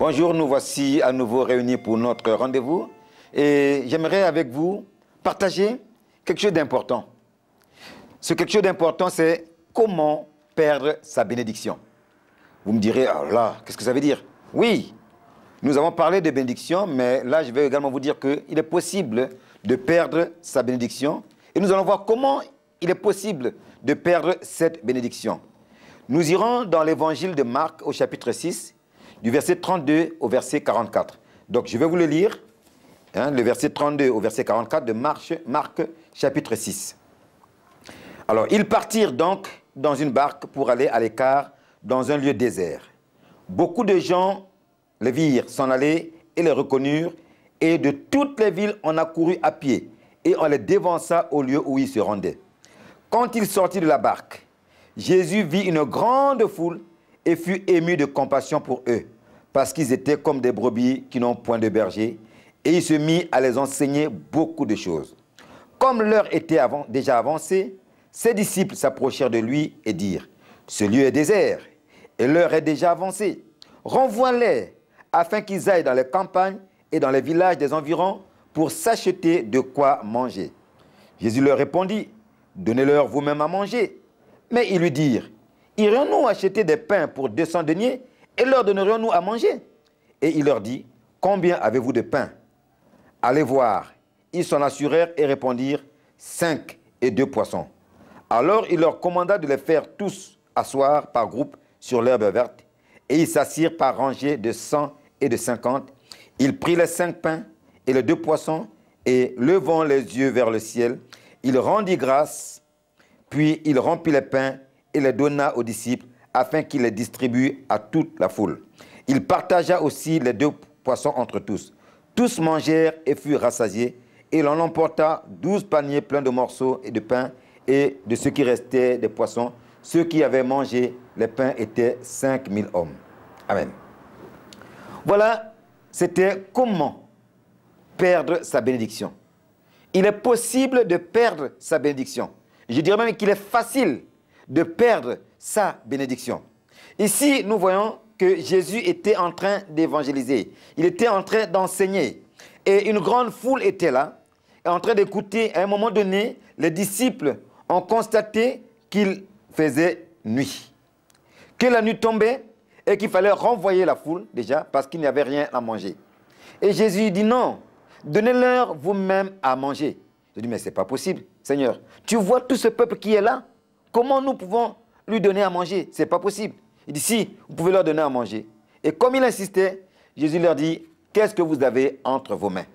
Bonjour, nous voici à nouveau réunis pour notre rendez-vous et j'aimerais avec vous partager quelque chose d'important. Ce quelque chose d'important, c'est comment perdre sa bénédiction. Vous me direz, oh là, qu'est-ce que ça veut dire Oui, nous avons parlé de bénédiction, mais là, je vais également vous dire qu'il est possible de perdre sa bénédiction et nous allons voir comment il est possible de perdre cette bénédiction. Nous irons dans l'évangile de Marc au chapitre 6 du verset 32 au verset 44. Donc je vais vous le lire, hein, le verset 32 au verset 44 de Marc, Marc chapitre 6. Alors ils partirent donc dans une barque pour aller à l'écart dans un lieu désert. Beaucoup de gens les virent s'en aller et les reconnurent, et de toutes les villes on accourut à pied, et on les dévança au lieu où ils se rendaient. Quand ils sortirent de la barque, Jésus vit une grande foule et fut ému de compassion pour eux, parce qu'ils étaient comme des brebis qui n'ont point de berger, et il se mit à les enseigner beaucoup de choses. Comme l'heure était déjà avancée, ses disciples s'approchèrent de lui et dirent, Ce lieu est désert, et l'heure est déjà avancée. Renvoie-les, afin qu'ils aillent dans les campagnes et dans les villages des environs pour s'acheter de quoi manger. Jésus leur répondit, Donnez-leur vous-même à manger. Mais ils lui dirent, irions nous acheter des pains pour 200 deniers et leur donnerions-nous à manger Et il leur dit, Combien avez-vous de pains Allez voir. Ils s'en assurèrent et répondirent, Cinq et deux poissons. Alors il leur commanda de les faire tous asseoir par groupe sur l'herbe verte, et ils s'assirent par rangées de cent et de cinquante. Il prit les cinq pains et les deux poissons, et levant les yeux vers le ciel, il rendit grâce, puis il remplit les pains et les donna aux disciples afin qu'ils les distribuent à toute la foule. Il partagea aussi les deux poissons entre tous. Tous mangèrent et furent rassasiés, et l'on emporta douze paniers pleins de morceaux et de pain et de ce qui restait des poissons. Ceux qui avaient mangé les pains étaient cinq mille hommes. Amen. Voilà, c'était comment perdre sa bénédiction. Il est possible de perdre sa bénédiction. Je dirais même qu'il est facile de perdre sa bénédiction. Ici, nous voyons que Jésus était en train d'évangéliser. Il était en train d'enseigner. Et une grande foule était là, en train d'écouter. À un moment donné, les disciples ont constaté qu'il faisait nuit. Que la nuit tombait et qu'il fallait renvoyer la foule déjà parce qu'il n'y avait rien à manger. Et Jésus dit non, donnez-leur vous-même à manger. Je dis mais c'est pas possible, Seigneur. Tu vois tout ce peuple qui est là Comment nous pouvons lui donner à manger Ce n'est pas possible. Il dit, si, vous pouvez leur donner à manger. Et comme il insistait, Jésus leur dit, qu'est-ce que vous avez entre vos mains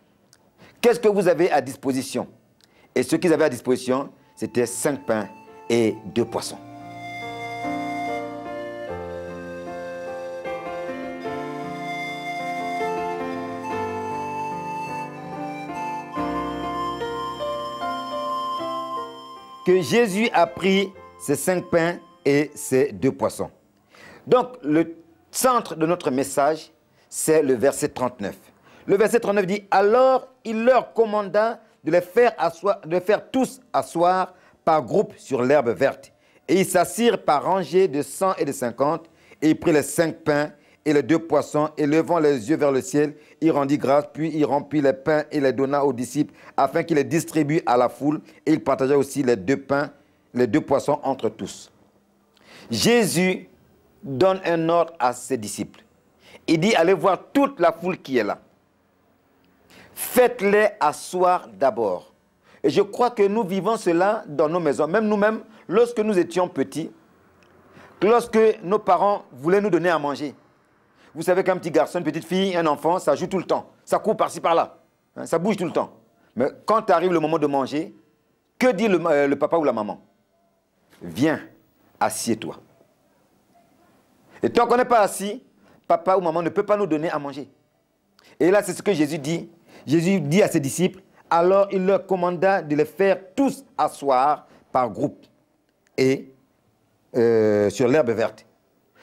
Qu'est-ce que vous avez à disposition Et ce qu'ils avaient à disposition, c'était cinq pains et deux poissons. que Jésus a pris ces cinq pains et ces deux poissons. Donc, le centre de notre message, c'est le verset 39. Le verset 39 dit, alors il leur commanda de les faire, tous asseoir par groupe sur l'herbe verte. Et ils s'assirent par rangées de 100 et de 50, et il prit les cinq pains et les deux poissons, et levant les yeux vers le ciel, il rendit grâce, puis il remplit les pains et les donna aux disciples, afin qu'ils les distribuent à la foule, et il partagea aussi les deux pains les deux poissons entre tous. Jésus donne un ordre à ses disciples. Il dit, allez voir toute la foule qui est là. Faites-les asseoir d'abord. Et je crois que nous vivons cela dans nos maisons. Même nous-mêmes, lorsque nous étions petits, lorsque nos parents voulaient nous donner à manger, vous savez qu'un petit garçon, une petite fille, un enfant, ça joue tout le temps. Ça court par-ci, par-là. Hein, ça bouge tout le temps. Mais quand arrive le moment de manger, que dit le euh, papa ou la maman viens, assieds-toi. Et tant qu'on n'est pas assis, papa ou maman ne peut pas nous donner à manger. Et là, c'est ce que Jésus dit. Jésus dit à ses disciples, alors il leur commanda de les faire tous asseoir par groupe et euh, sur l'herbe verte.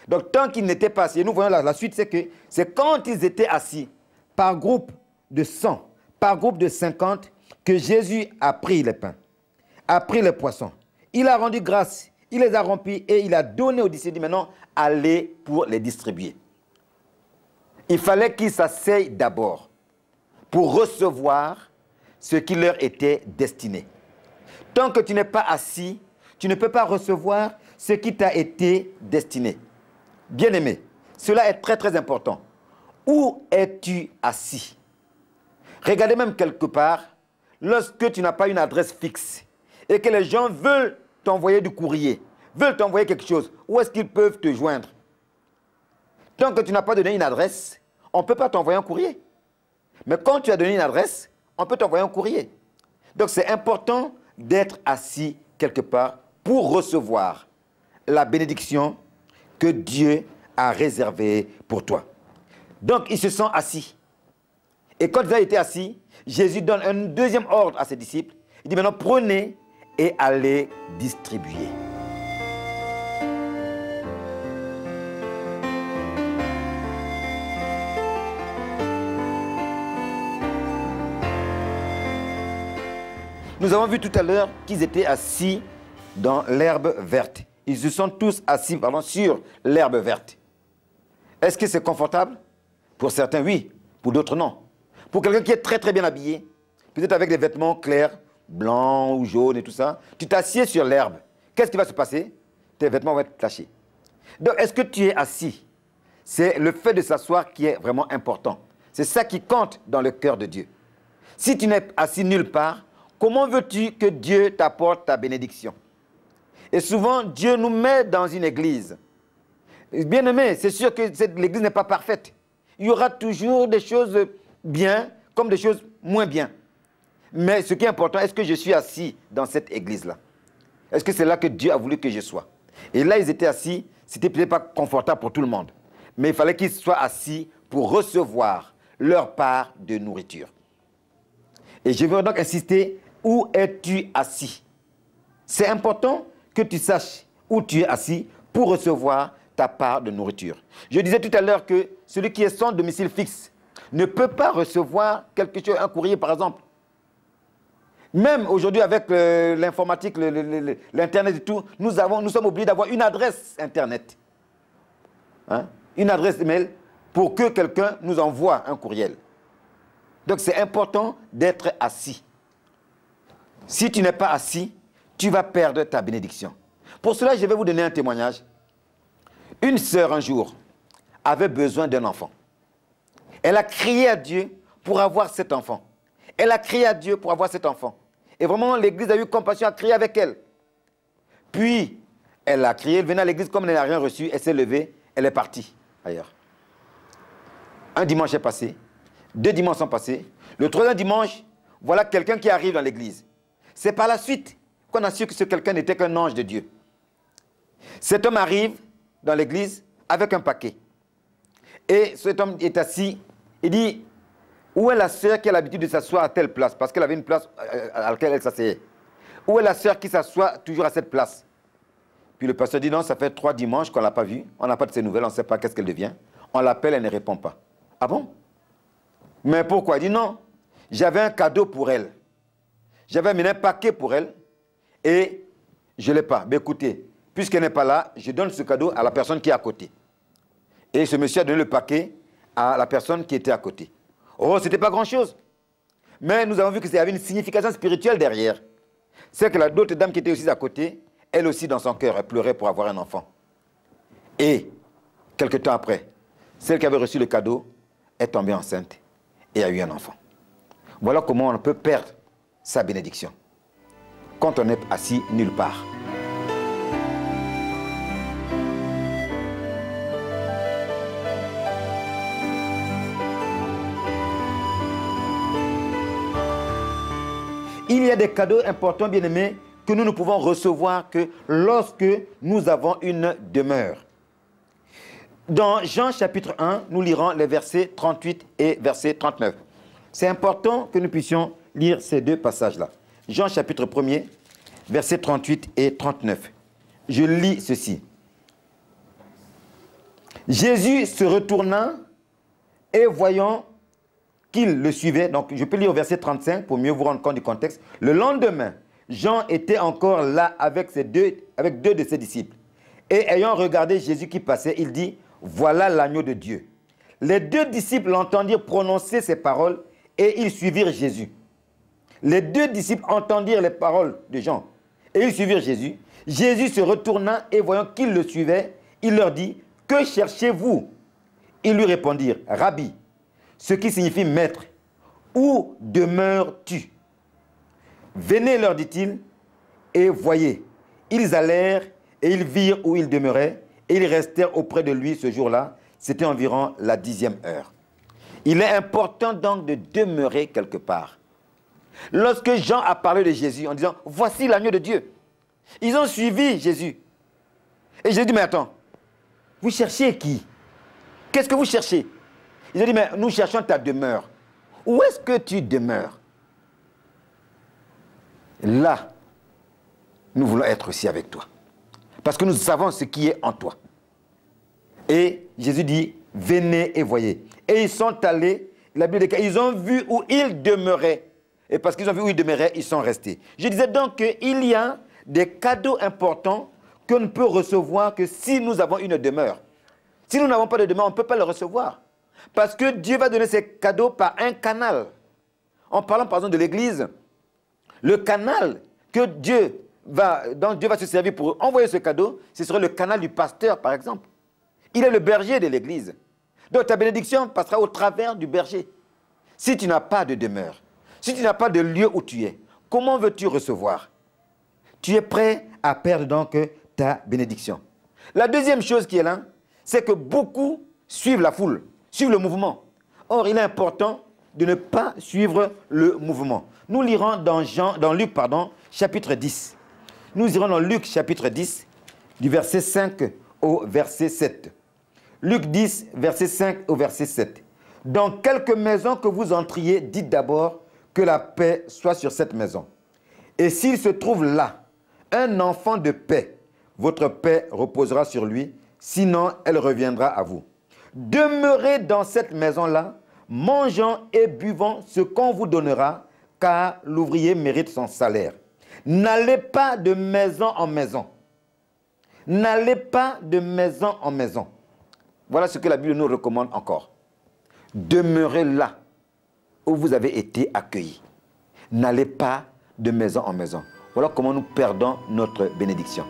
Donc tant qu'ils n'étaient pas assis, nous voyons la, la suite, c'est que c'est quand ils étaient assis par groupe de 100, par groupe de 50, que Jésus a pris les pains, a pris les poissons, il a rendu grâce, il les a remplis et il a donné aux disciples, maintenant, aller pour les distribuer. Il fallait qu'ils s'asseyent d'abord pour recevoir ce qui leur était destiné. Tant que tu n'es pas assis, tu ne peux pas recevoir ce qui t'a été destiné. Bien-aimé, cela est très très important. Où es-tu assis Regardez même quelque part, lorsque tu n'as pas une adresse fixe, et que les gens veulent t'envoyer du courrier, veulent t'envoyer quelque chose, où est-ce qu'ils peuvent te joindre Tant que tu n'as pas donné une adresse, on ne peut pas t'envoyer un courrier. Mais quand tu as donné une adresse, on peut t'envoyer un courrier. Donc c'est important d'être assis quelque part pour recevoir la bénédiction que Dieu a réservée pour toi. Donc ils se sont assis. Et quand ils ont été assis, Jésus donne un deuxième ordre à ses disciples. Il dit maintenant prenez et à les distribuer. Nous avons vu tout à l'heure qu'ils étaient assis dans l'herbe verte. Ils se sont tous assis sur l'herbe verte. Est-ce que c'est confortable Pour certains, oui. Pour d'autres, non. Pour quelqu'un qui est très très bien habillé, peut-être avec des vêtements clairs, blanc ou jaune et tout ça, tu t'assieds sur l'herbe, qu'est-ce qui va se passer Tes vêtements vont être tachés. Donc, est-ce que tu es assis C'est le fait de s'asseoir qui est vraiment important. C'est ça qui compte dans le cœur de Dieu. Si tu n'es assis nulle part, comment veux-tu que Dieu t'apporte ta bénédiction Et souvent, Dieu nous met dans une église. Bien aimé, c'est sûr que l'église n'est pas parfaite. Il y aura toujours des choses bien comme des choses moins bien. Mais ce qui est important, est-ce que je suis assis dans cette église-là Est-ce que c'est là que Dieu a voulu que je sois Et là, ils étaient assis, c'était peut-être pas confortable pour tout le monde, mais il fallait qu'ils soient assis pour recevoir leur part de nourriture. Et je veux donc insister, où es-tu assis C'est important que tu saches où tu es assis pour recevoir ta part de nourriture. Je disais tout à l'heure que celui qui est sans domicile fixe ne peut pas recevoir quelque chose, un courrier par exemple, même aujourd'hui, avec euh, l'informatique, l'Internet et tout, nous, nous sommes obligés d'avoir une adresse Internet. Hein? Une adresse mail pour que quelqu'un nous envoie un courriel. Donc c'est important d'être assis. Si tu n'es pas assis, tu vas perdre ta bénédiction. Pour cela, je vais vous donner un témoignage. Une sœur un jour avait besoin d'un enfant. Elle a crié à Dieu pour avoir cet enfant. Elle a crié à Dieu pour avoir cet enfant. Et vraiment, l'Église a eu compassion, à crier avec elle. Puis, elle a crié, elle venait à l'Église, comme elle n'a rien reçu, elle s'est levée, elle est partie ailleurs. Un dimanche est passé, deux dimanches sont passés. Le troisième dimanche, voilà quelqu'un qui arrive dans l'Église. C'est par la suite qu'on a su que ce quelqu'un n'était qu'un ange de Dieu. Cet homme arrive dans l'église avec un paquet. Et cet homme est assis. Il dit, où est la sœur qui a l'habitude de s'asseoir à telle place Parce qu'elle avait une place euh, à laquelle elle s'asseyait. Où est la sœur qui s'assoit toujours à cette place Puis le pasteur dit non, ça fait trois dimanches qu'on ne l'a pas vue, on n'a pas de ses nouvelles, on ne sait pas qu'est-ce qu'elle devient. On l'appelle, elle ne répond pas. Ah bon Mais pourquoi Il dit non, j'avais un cadeau pour elle. J'avais mis un paquet pour elle et je ne l'ai pas. Mais écoutez, puisqu'elle n'est pas là, je donne ce cadeau à la personne qui est à côté. Et ce monsieur a donné le paquet à la personne qui était à côté. Oh, n'était pas grand-chose. Mais nous avons vu que y avait une signification spirituelle derrière. C'est que la d'autres dame qui était aussi à côté, elle aussi dans son cœur, elle pleurait pour avoir un enfant. Et, quelque temps après, celle qui avait reçu le cadeau est tombée enceinte et a eu un enfant. Voilà comment on peut perdre sa bénédiction quand on est assis nulle part. Il y a des cadeaux importants, bien-aimés, que nous ne pouvons recevoir que lorsque nous avons une demeure. Dans Jean chapitre 1, nous lirons les versets 38 et verset 39. C'est important que nous puissions lire ces deux passages-là. Jean chapitre 1er, versets 38 et 39. Je lis ceci. Jésus se retourna et voyant qu'il le suivait. Donc, je peux lire au verset 35 pour mieux vous rendre compte du contexte. Le lendemain, Jean était encore là avec, deux, avec deux de ses disciples. Et ayant regardé Jésus qui passait, il dit, voilà l'agneau de Dieu. Les deux disciples l'entendirent prononcer ces paroles et ils suivirent Jésus. Les deux disciples entendirent les paroles de Jean et ils suivirent Jésus. Jésus se retourna et voyant qu'ils le suivaient, il leur dit, que cherchez-vous Ils lui répondirent, Rabbi, ce qui signifie maître, où demeures-tu Venez, leur dit-il, et voyez. Ils allèrent et ils virent où il demeurait, et ils restèrent auprès de lui ce jour-là. C'était environ la dixième heure. Il est important donc de demeurer quelque part. Lorsque Jean a parlé de Jésus en disant, voici l'agneau de Dieu, ils ont suivi Jésus. Et Jésus dit, mais attends, vous cherchez qui Qu'est-ce que vous cherchez ils ont dit, mais nous cherchons ta demeure. Où est-ce que tu demeures Là, nous voulons être aussi avec toi. Parce que nous savons ce qui est en toi. Et Jésus dit, venez et voyez. Et ils sont allés, la Bible dit qu'ils ont vu où ils demeuraient. Et parce qu'ils ont vu où ils demeuraient, ils sont restés. Je disais donc qu'il y a des cadeaux importants qu'on ne peut recevoir que si nous avons une demeure. Si nous n'avons pas de demeure, on ne peut pas le recevoir. Parce que Dieu va donner ses cadeaux par un canal. En parlant par exemple de l'Église, le canal que Dieu va, dont Dieu va se servir pour envoyer ce cadeau, ce sera le canal du pasteur par exemple. Il est le berger de l'Église. Donc ta bénédiction passera au travers du berger. Si tu n'as pas de demeure, si tu n'as pas de lieu où tu es, comment veux-tu recevoir Tu es prêt à perdre donc ta bénédiction. La deuxième chose qui est là, c'est que beaucoup suivent la foule suivre le mouvement. Or, il est important de ne pas suivre le mouvement. Nous lirons dans, Jean, dans Luc pardon, chapitre 10. Nous irons dans Luc chapitre 10, du verset 5 au verset 7. Luc 10, verset 5 au verset 7. Dans quelque maison que vous entriez, dites d'abord que la paix soit sur cette maison. Et s'il se trouve là un enfant de paix, votre paix reposera sur lui, sinon elle reviendra à vous. Demeurez dans cette maison-là, mangeant et buvant ce qu'on vous donnera, car l'ouvrier mérite son salaire. N'allez pas de maison en maison. N'allez pas de maison en maison. Voilà ce que la Bible nous recommande encore. Demeurez là où vous avez été accueillis. N'allez pas de maison en maison. Voilà comment nous perdons notre bénédiction.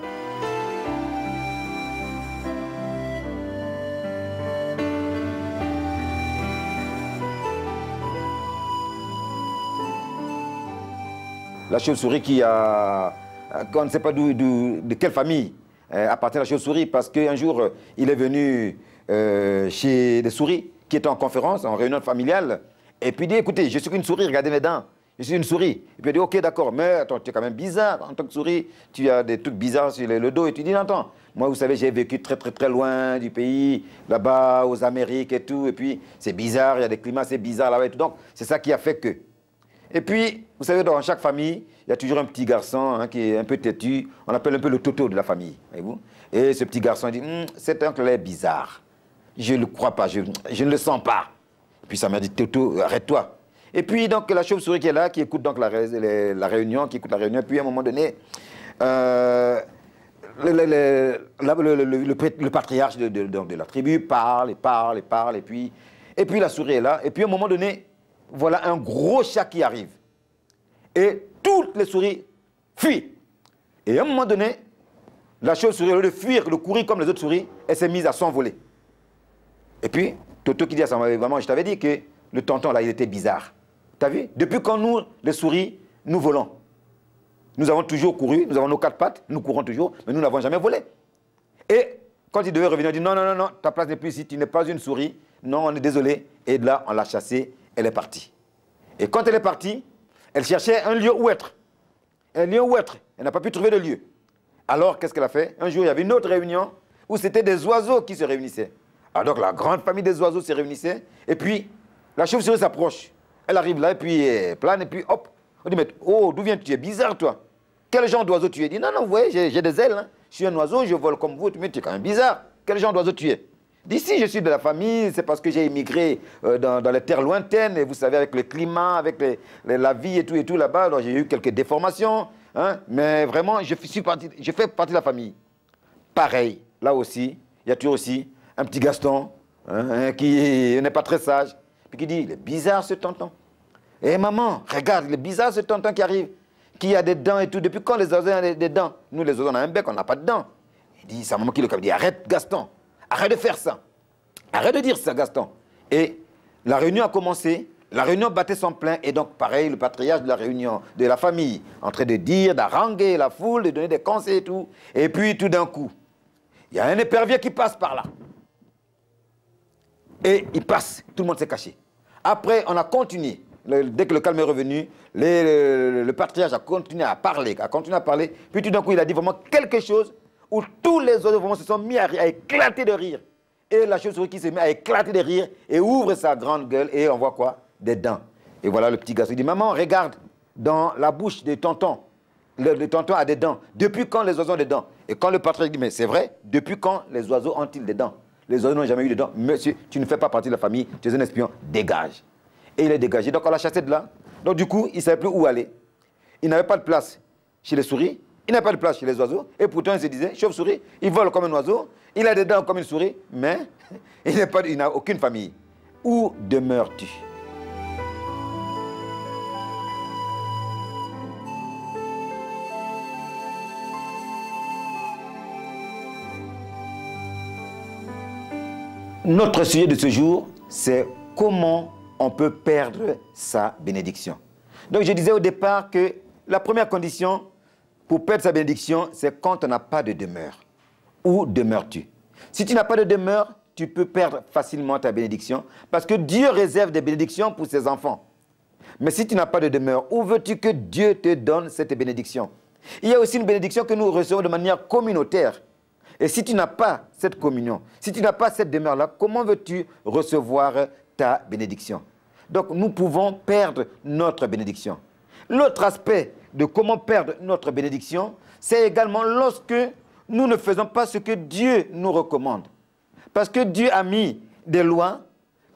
la chauve-souris qui a... On ne sait pas de quelle famille euh, appartient la chauve-souris, parce qu'un jour, euh, il est venu euh, chez des souris, qui étaient en conférence, en réunion familiale, et puis il dit, écoutez, je suis qu'une souris, regardez mes dents. Je suis une souris. Et puis il dit, ok, d'accord, mais attends, tu es quand même bizarre en tant que souris. Tu as des trucs bizarres sur le, dos. Et tu dis, non, attends, moi, vous savez, j'ai vécu très, très, très loin du pays, là-bas, aux Amériques et tout. Et puis, c'est bizarre, il y a des climats, c'est bizarre là-bas et tout. Donc, c'est ça qui a fait que et puis, vous savez, dans chaque famille, il y a toujours un petit garçon hein, qui est un peu têtu. On appelle un peu le toto de la famille. vous Et ce petit garçon dit c'est hum, Cet oncle est bizarre. Je ne le crois pas, je, ne le sens pas. puis sa mère dit Toto, arrête-toi. Et puis, donc, la chauve-souris qui est là, qui écoute donc la, réunion, qui écoute la réunion, puis à un moment donné, euh, le, patriarche de, la tribu parle et parle et parle, et puis, et puis la souris est là. Et puis, à un moment donné, voilà un gros chat qui arrive. Et toutes les souris fuient. Et à un moment donné, la chauve-souris, au lieu de fuir, de courir comme les autres souris, elle s'est mise à s'envoler. Et puis, Toto qui dit à sa maman, je t'avais dit que le tonton là, il était bizarre. T'as vu Depuis quand nous, les souris, nous volons. Nous avons toujours couru, nous avons nos quatre pattes, nous courons toujours, mais nous n'avons jamais volé. Et quand il devait revenir, il dit non, non, non, non, ta place n'est plus ici, tu n'es pas une souris, non, on est désolé. Et là, on l'a chassé elle est partie. Et quand elle est partie, elle cherchait un lieu où être. Un lieu où être. Elle n'a pas pu trouver de lieu. Alors, qu'est-ce qu'elle a fait Un jour, il y avait une autre réunion où c'était des oiseaux qui se réunissaient. Alors ah, la grande famille des oiseaux se réunissait. Et puis, la chauve-souris s'approche. Elle arrive là, et puis plane, et puis hop. On dit, mais oh, d'où viens-tu Tu es bizarre, toi. Quel genre d'oiseau tu es Il dit, non, non, vous voyez, j'ai des ailes. Hein. Je suis un oiseau, je vole comme vous. Mais tu es quand même bizarre. Quel genre d'oiseau tu es D'ici, je suis de la famille, c'est parce que j'ai immigré euh, dans, les terres lointaines, et vous savez, avec le climat, avec la vie et tout et tout là-bas, j'ai eu quelques déformations, hein. mais vraiment, je, fais partie de la famille. Pareil, là aussi, il y a toujours aussi un petit Gaston, hein, hein, qui n'est pas très sage, puis qui dit, il est bizarre ce tonton. Et eh, maman, regarde, il est bizarre ce tonton qui arrive, qui a des dents et tout. Depuis quand les oiseaux ont des dents Nous, les oiseaux, on a un bec, on n'a pas de dents. Il dit, sa maman qui le dit, arrête Gaston, Arrête de faire ça. Arrête de dire ça, Gaston. Et la réunion a commencé. La réunion battait son plein. Et donc, pareil, le patriarche de la réunion, de la famille, en train de dire, d'arranger la foule, de donner des conseils et tout. Et puis, tout d'un coup, il y a un épervier qui passe par là. Et il passe. Tout le monde s'est caché. Après, on a continué. dès que le calme est revenu, le, patriarche a continué à parler, a continué à parler. Puis tout d'un coup, il a dit vraiment quelque chose où tous les oiseaux se sont mis à, éclater de rire. Et la chauve-souris qui se met à éclater de rire et ouvre sa grande gueule et on voit quoi Des dents. Et voilà le petit garçon. Il dit, maman, regarde dans la bouche des tontons. Le, le, tonton a des dents. Depuis quand les oiseaux ont des dents Et quand le patron dit, mais c'est vrai, depuis quand les oiseaux ont-ils des dents Les oiseaux n'ont jamais eu de dents. Monsieur, tu ne fais pas partie de la famille, tu es un espion, dégage. Et il est dégagé. Donc on l'a chassé de là. Donc du coup, il ne savait plus où aller. Il n'avait pas de place chez les souris. Il n'a pas de place chez les oiseaux. Et pourtant, il se disait, chauve-souris, il vole comme un oiseau, il a des dents comme une souris, mais il n'a aucune famille. Où demeures-tu Notre sujet de ce jour, c'est comment on peut perdre sa bénédiction. Donc je disais au départ que la première condition, pour perdre sa bénédiction, c'est quand on n'a pas de demeure. Où demeures-tu Si tu n'as pas de demeure, tu peux perdre facilement ta bénédiction parce que Dieu réserve des bénédictions pour ses enfants. Mais si tu n'as pas de demeure, où veux-tu que Dieu te donne cette bénédiction Il y a aussi une bénédiction que nous recevons de manière communautaire. Et si tu n'as pas cette communion, si tu n'as pas cette demeure-là, comment veux-tu recevoir ta bénédiction Donc nous pouvons perdre notre bénédiction. L'autre aspect de comment perdre notre bénédiction, c'est également lorsque nous ne faisons pas ce que Dieu nous recommande. Parce que Dieu a mis des lois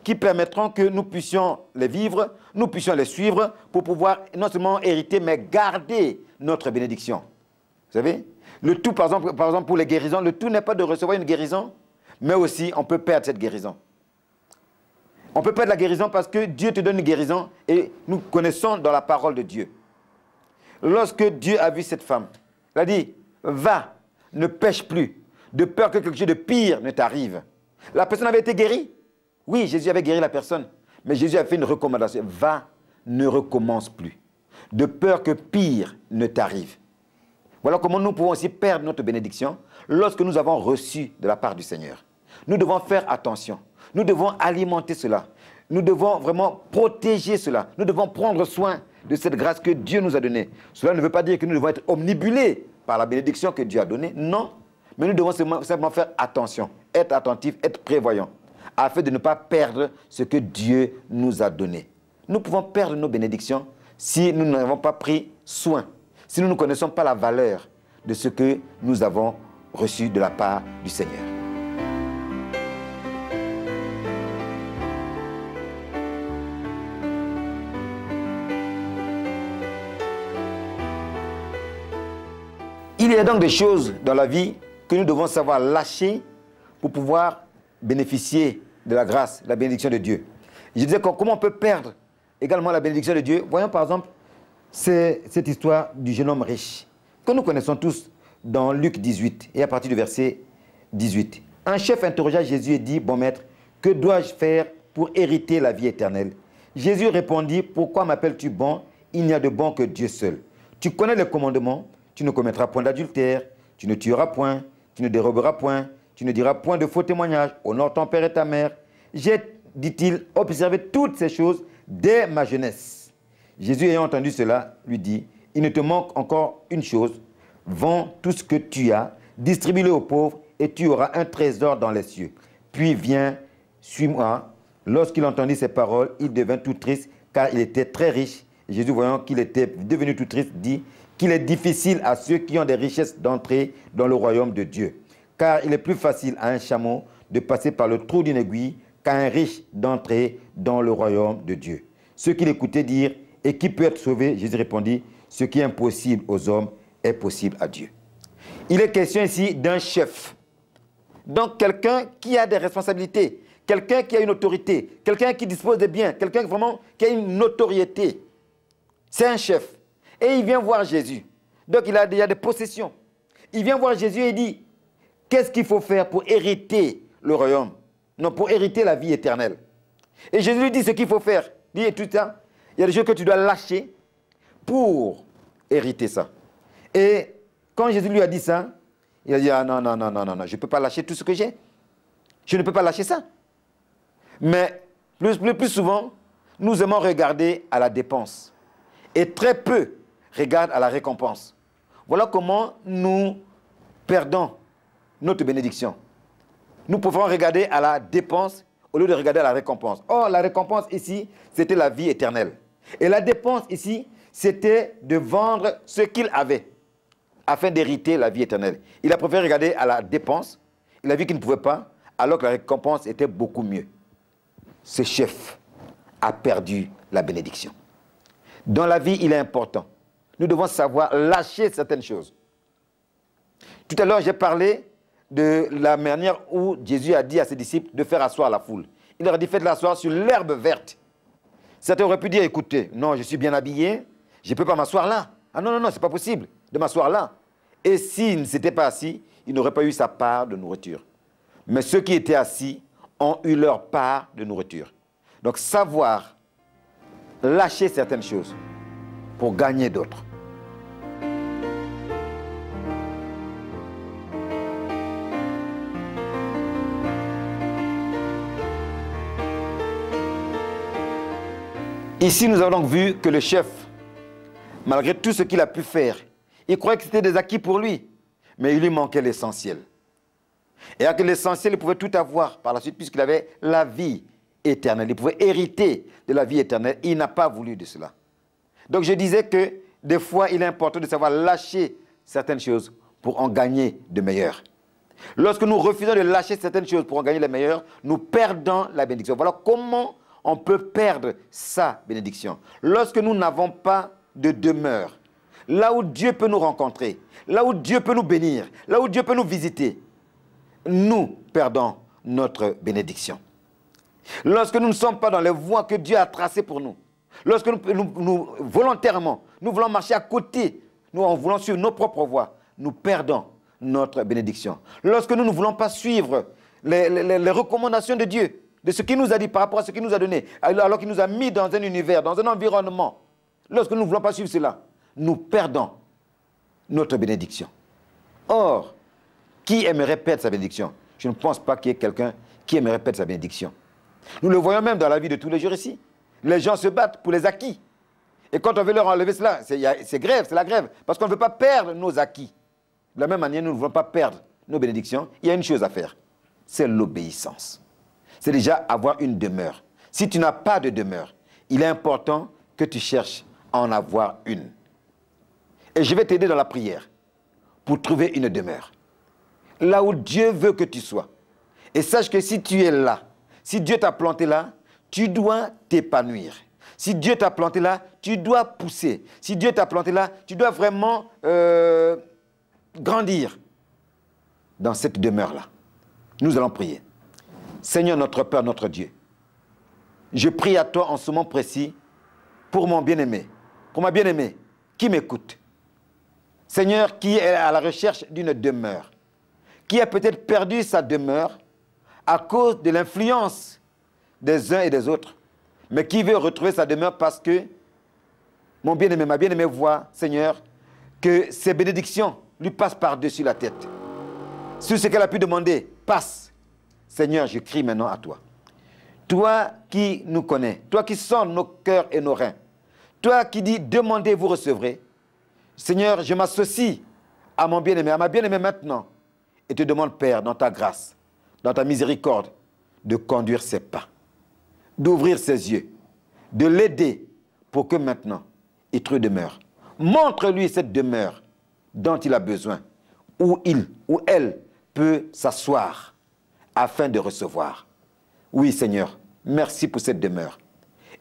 qui permettront que nous puissions les vivre, nous puissions les suivre pour pouvoir non seulement hériter, mais garder notre bénédiction. Vous savez Le tout, par exemple, pour les guérisons, le tout n'est pas de recevoir une guérison, mais aussi on peut perdre cette guérison. On peut perdre la guérison parce que Dieu te donne une guérison et nous connaissons dans la parole de Dieu lorsque Dieu a vu cette femme, il a dit, va, ne pêche plus, de peur que quelque chose de pire ne t'arrive. La personne avait été guérie. Oui, Jésus avait guéri la personne. Mais Jésus a fait une recommandation. Va, ne recommence plus, de peur que pire ne t'arrive. Voilà comment nous pouvons aussi perdre notre bénédiction lorsque nous avons reçu de la part du Seigneur. Nous devons faire attention. Nous devons alimenter cela. Nous devons vraiment protéger cela. Nous devons prendre soin de cette grâce que Dieu nous a donnée. Cela ne veut pas dire que nous devons être omnibulés par la bénédiction que Dieu a donnée, non. Mais nous devons simplement faire attention, être attentifs, être prévoyants, afin de ne pas perdre ce que Dieu nous a donné. Nous pouvons perdre nos bénédictions si nous n'avons pas pris soin, si nous ne connaissons pas la valeur de ce que nous avons reçu de la part du Seigneur. Il y a donc des choses dans la vie que nous devons savoir lâcher pour pouvoir bénéficier de la grâce, de la bénédiction de Dieu. Je disais comment on peut perdre également la bénédiction de Dieu. Voyons par exemple cette histoire du jeune homme riche que nous connaissons tous dans Luc 18 et à partir du verset 18. Un chef interrogea Jésus et dit, bon maître, que dois-je faire pour hériter la vie éternelle Jésus répondit, pourquoi m'appelles-tu bon Il n'y a de bon que Dieu seul. Tu connais les commandements, tu ne commettras point d'adultère, tu ne tueras point, tu ne déroberas point, tu ne diras point de faux témoignages, honore ton père et ta mère. J'ai, dit-il, observé toutes ces choses dès ma jeunesse. Jésus ayant entendu cela, lui dit, il ne te manque encore une chose, vends tout ce que tu as, distribue-le aux pauvres, et tu auras un trésor dans les cieux. Puis viens, suis-moi. Lorsqu'il entendit ces paroles, il devint tout triste, car il était très riche. Jésus, voyant qu'il était devenu tout triste, dit, qu'il est difficile à ceux qui ont des richesses d'entrer dans le royaume de Dieu. Car il est plus facile à un chameau de passer par le trou d'une aiguille qu'à un riche d'entrer dans le royaume de Dieu. Ceux qui l'écoutaient dire, et qui peut être sauvé Jésus répondit, ce qui est impossible aux hommes est possible à Dieu. Il est question ici d'un chef. Donc quelqu'un qui a des responsabilités, quelqu'un qui a une autorité, quelqu'un qui dispose de biens, quelqu'un vraiment qui a une notoriété. C'est un chef et il vient voir Jésus. Donc il a des possessions. Il vient voir Jésus et dit, qu'est-ce qu'il faut faire pour hériter le royaume Non, pour hériter la vie éternelle. Et Jésus lui dit ce qu'il faut faire. Il dit tout ça, il y a des choses que tu dois lâcher pour hériter ça. Et quand Jésus lui a dit ça, il a dit, ah non, non, non, non, non, non je ne peux pas lâcher tout ce que j'ai. Je ne peux pas lâcher ça. Mais le plus, plus souvent, nous aimons regarder à la dépense. Et très peu regarde à la récompense. Voilà comment nous perdons notre bénédiction. Nous pouvons regarder à la dépense au lieu de regarder à la récompense. Or, la récompense ici, c'était la vie éternelle. Et la dépense ici, c'était de vendre ce qu'il avait afin d'hériter la vie éternelle. Il a préféré regarder à la dépense. Il a vu qu'il ne pouvait pas, alors que la récompense était beaucoup mieux. Ce chef a perdu la bénédiction. Dans la vie, il est important nous devons savoir lâcher certaines choses. Tout à l'heure, j'ai parlé de la manière où Jésus a dit à ses disciples de faire asseoir la foule. Il leur a dit, faites l'asseoir asseoir sur l'herbe verte. Certains auraient pu dire, écoutez, non, je suis bien habillé, je ne peux pas m'asseoir là. Ah non, non, non, ce n'est pas possible de m'asseoir là. Et s'il ne s'était pas assis, il n'aurait pas eu sa part de nourriture. Mais ceux qui étaient assis ont eu leur part de nourriture. Donc savoir lâcher certaines choses pour gagner d'autres. Ici, nous avons donc vu que le chef, malgré tout ce qu'il a pu faire, il croyait que c'était des acquis pour lui, mais il lui manquait l'essentiel. Et que l'essentiel, il pouvait tout avoir par la suite, puisqu'il avait la vie éternelle. Il pouvait hériter de la vie éternelle. Il n'a pas voulu de cela. Donc je disais que des fois, il est important de savoir lâcher certaines choses pour en gagner de meilleures. Lorsque nous refusons de lâcher certaines choses pour en gagner les meilleures, nous perdons la bénédiction. Voilà comment on peut perdre sa bénédiction. Lorsque nous n'avons pas de demeure, là où Dieu peut nous rencontrer, là où Dieu peut nous bénir, là où Dieu peut nous visiter, nous perdons notre bénédiction. Lorsque nous ne sommes pas dans les voies que Dieu a tracées pour nous, Lorsque nous, nous, volontairement, nous voulons marcher à côté, nous en voulons suivre nos propres voies, nous perdons notre bénédiction. Lorsque nous ne voulons pas suivre les, les recommandations de Dieu, de ce qu'il nous a dit par rapport à ce qu'il nous a donné, alors qu'il nous a mis dans un univers, dans un environnement, lorsque nous ne voulons pas suivre cela, nous perdons notre bénédiction. Or, qui aimerait perdre sa bénédiction Je ne pense pas qu'il y ait quelqu'un qui aimerait perdre sa bénédiction. Nous le voyons même dans la vie de tous les jours ici. Les gens se battent pour les acquis. Et quand on veut leur enlever cela, c'est grève, c'est la grève. Parce qu'on ne veut pas perdre nos acquis. De la même manière, nous ne voulons pas perdre nos bénédictions. Il y a une chose à faire, c'est l'obéissance. C'est déjà avoir une demeure. Si tu n'as pas de demeure, il est important que tu cherches à en avoir une. Et je vais t'aider dans la prière pour trouver une demeure. Là où Dieu veut que tu sois. Et sache que si tu es là, si Dieu t'a planté là, tu dois t'épanouir. Si Dieu t'a planté là, tu dois pousser. Si Dieu t'a planté là, tu dois vraiment euh, grandir dans cette demeure-là. Nous allons prier. Seigneur notre Père, notre Dieu, je prie à toi en ce moment précis pour mon bien-aimé, pour ma bien-aimée qui m'écoute. Seigneur, qui est à la recherche d'une demeure, qui a peut-être perdu sa demeure à cause de l'influence des uns et des autres. Mais qui veut retrouver sa demeure parce que mon bien-aimé, ma bien-aimée voit, Seigneur, que ses bénédictions lui passent par-dessus la tête. Sur ce qu'elle a pu demander, passe. Seigneur, je crie maintenant à toi. Toi qui nous connais, toi qui sens nos cœurs et nos reins, toi qui dis demandez, vous recevrez. Seigneur, je m'associe à mon bien-aimé, à ma bien-aimée maintenant, et te demande, Père, dans ta grâce, dans ta miséricorde, de conduire ses pas d'ouvrir ses yeux, de l'aider pour que maintenant il trouve demeure. Montre-lui cette demeure dont il a besoin, où il ou elle peut s'asseoir afin de recevoir. Oui, Seigneur, merci pour cette demeure.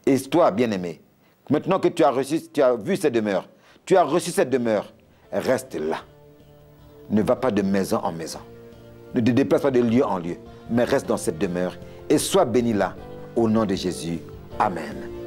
Et toi, bien-aimé, maintenant que tu as, reçu, tu as vu cette demeure, tu as reçu cette demeure, reste là. Ne va pas de maison en maison. Ne te déplace pas de lieu en lieu, mais reste dans cette demeure et sois béni là au nom de Jésus, Amen.